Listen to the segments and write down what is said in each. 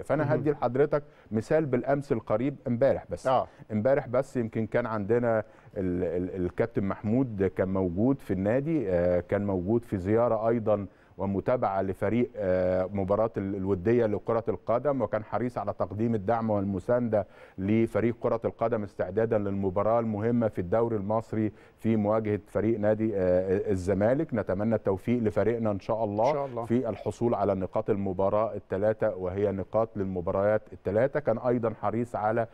العافيه فانا هدي لحضرتك مثال بالامس القريب امبارح بس آه. امبارح آه. بس يمكن كان عندنا ال ال الكابتن محمود كان موجود في النادي آه، كان موجود في زياره ايضا ومتابعه لفريق آه، مباراه الوديه لكره القدم وكان حريص على تقديم الدعم والمسانده لفريق كره القدم استعدادا للمباراه المهمه في الدوري المصري في مواجهه فريق نادي آه، آه، الزمالك نتمنى التوفيق لفريقنا ان شاء الله, إن شاء الله. في الحصول على نقاط المباراه الثلاثه وهي نقاط للمباريات الثلاثه كان ايضا حريص على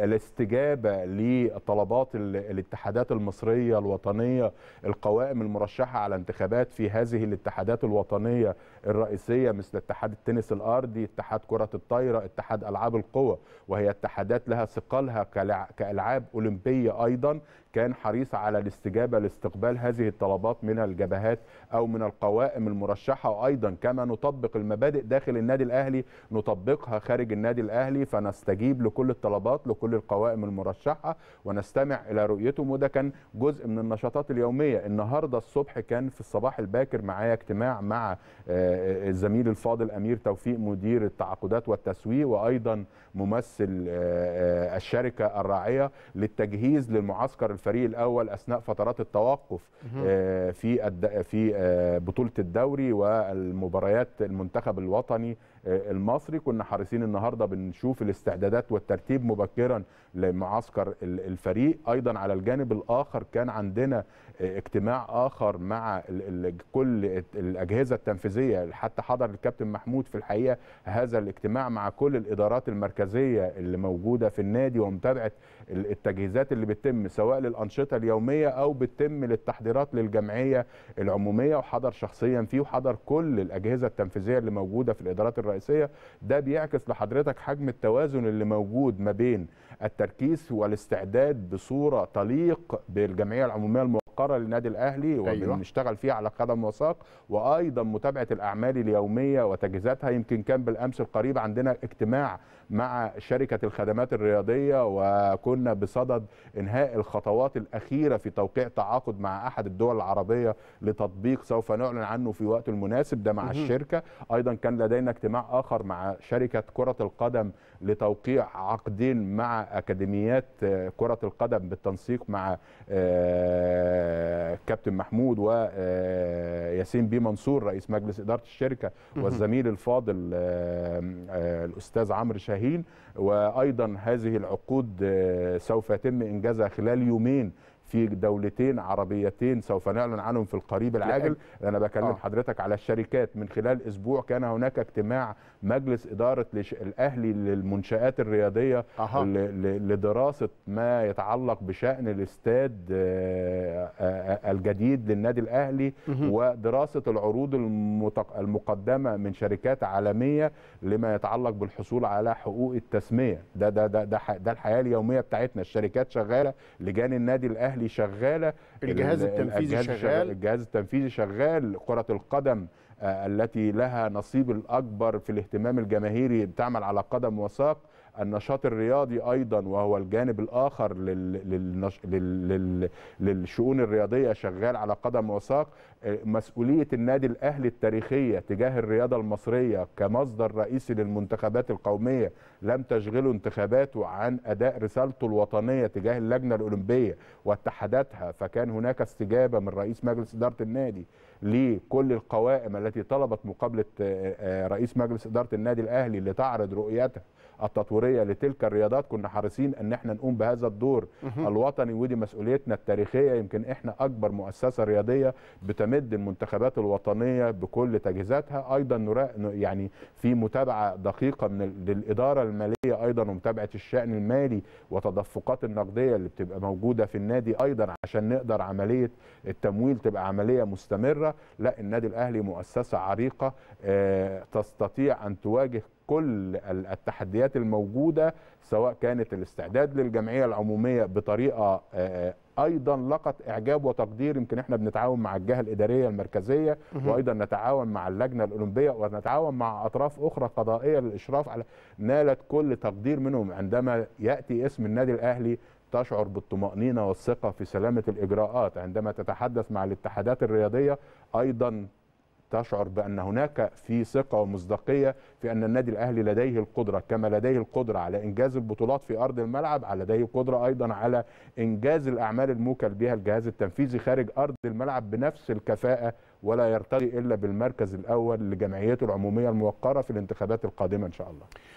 الاستجابه لطلبات الاتحادات المصريه الوطنيه القوائم المرشحه على انتخابات في هذه الاتحادات الاتحادات الوطنيه الرئيسيه مثل اتحاد التنس الارضي، اتحاد كره الطايره، اتحاد العاب القوى، وهي اتحادات لها ثقلها كالعاب اولمبيه ايضا، كان حريص على الاستجابه لاستقبال هذه الطلبات من الجبهات او من القوائم المرشحه، وايضا كما نطبق المبادئ داخل النادي الاهلي نطبقها خارج النادي الاهلي فنستجيب لكل الطلبات لكل القوائم المرشحه ونستمع الى رؤيتهم وده كان جزء من النشاطات اليوميه، النهارده الصبح كان في الصباح الباكر معايا اجتماع مع آه، آه، الزميل الفاضل امير توفيق مدير التعاقدات والتسويق وايضا ممثل آه، الشركه الراعيه للتجهيز للمعسكر الفريق الاول اثناء فترات التوقف في في بطوله الدوري والمباريات المنتخب الوطني المصري كنا حريصين النهارده بنشوف الاستعدادات والترتيب مبكرا لمعسكر الفريق ايضا على الجانب الاخر كان عندنا اجتماع اخر مع كل الاجهزه التنفيذيه حتى حضر الكابتن محمود في الحقيقه هذا الاجتماع مع كل الادارات المركزيه اللي موجوده في النادي ومتابعه التجهيزات اللي بتتم سواء للانشطه اليوميه او بتتم للتحضيرات للجمعيه العموميه وحضر شخصيا فيه وحضر كل الاجهزه التنفيذيه اللي موجوده في الادارات الرئيسيه الرئيسيه ده بيعكس لحضرتك حجم التوازن اللي موجود ما بين التركيز والاستعداد بصوره تليق بالجمعيه العموميه الموحده القاره للنادي الاهلي أيوة. وبنشتغل فيها على قدم وساق وايضا متابعه الاعمال اليوميه وتجهيزاتها يمكن كان بالامس القريب عندنا اجتماع مع شركه الخدمات الرياضيه وكنا بصدد انهاء الخطوات الاخيره في توقيع تعاقد مع احد الدول العربيه لتطبيق سوف نعلن عنه في وقت المناسب ده مع الشركه ايضا كان لدينا اجتماع اخر مع شركه كره القدم لتوقيع عقدين مع اكاديميات كره القدم بالتنسيق مع آه، كابتن محمود وياسين آه، بي منصور رئيس مجلس اداره الشركه والزميل الفاضل آه، الاستاذ عمرو شاهين وايضا هذه العقود آه، سوف يتم انجازها خلال يومين في دولتين عربيتين سوف نعلن عنهم في القريب العاجل انا بكلم آه. حضرتك على الشركات من خلال اسبوع كان هناك اجتماع مجلس اداره الاهلي للمنشات الرياضيه آه. لدراسه ما يتعلق بشان الاستاد الجديد للنادي الاهلي ودراسه العروض المقدمه من شركات عالميه لما يتعلق بالحصول على حقوق التسميه ده ده ده ده, ده الحياه اليوميه بتاعتنا الشركات شغاله لجان النادي الاهلي شغاله الجهاز التنفيذي شغال الجهاز التنفيذي شغال كره القدم آه، التي لها نصيب الاكبر في الاهتمام الجماهيري بتعمل على قدم وساق النشاط الرياضي ايضا وهو الجانب الاخر للنش... لل... للشؤون الرياضيه شغال على قدم وساق آه، مسؤوليه النادي الاهلي التاريخيه تجاه الرياضه المصريه كمصدر رئيسي للمنتخبات القوميه لم تشغله انتخاباته عن اداء رسالته الوطنيه تجاه اللجنه الاولمبيه واتحاداتها فكان هناك استجابه من رئيس مجلس اداره النادي لكل القوائم التي طلبت مقابله آه، آه، رئيس مجلس اداره النادي الاهلي لتعرض رؤيتها التطويريه الأولمبية لتلك الرياضات كنا حريصين أن احنا نقوم بهذا الدور الوطني ودي مسؤوليتنا التاريخية يمكن احنا أكبر مؤسسة رياضية بتمد المنتخبات الوطنية بكل تجهيزاتها أيضا يعني في متابعة دقيقة من للإدارة المالية أيضا ومتابعة الشأن المالي وتدفقات النقدية اللي بتبقى موجودة في النادي أيضا عشان نقدر عملية التمويل تبقى عملية مستمرة لا النادي الأهلي مؤسسة عريقة آه، تستطيع أن تواجه كل التحديات الموجوده سواء كانت الاستعداد للجمعيه العموميه بطريقه آه، آه، ايضا لقت اعجاب وتقدير يمكن احنا بنتعاون مع الجهه الاداريه المركزيه وايضا نتعاون مع اللجنه الاولمبيه ونتعاون مع اطراف اخرى قضائيه للاشراف على نالت كل تقدير منهم عندما ياتي اسم النادي الاهلي تشعر بالطمأنينة والثقة في سلامة الإجراءات عندما تتحدث مع الاتحادات الرياضية أيضا تشعر بأن هناك في ثقة ومصداقية في أن النادي الأهلي لديه القدرة كما لديه القدرة على إنجاز البطولات في أرض الملعب على لديه القدرة أيضا على إنجاز الأعمال الموكل بها الجهاز التنفيذي خارج أرض الملعب بنفس الكفاءة ولا يرتقي إلا بالمركز الأول لجمعيته العمومية الموقرة في الانتخابات القادمة إن شاء الله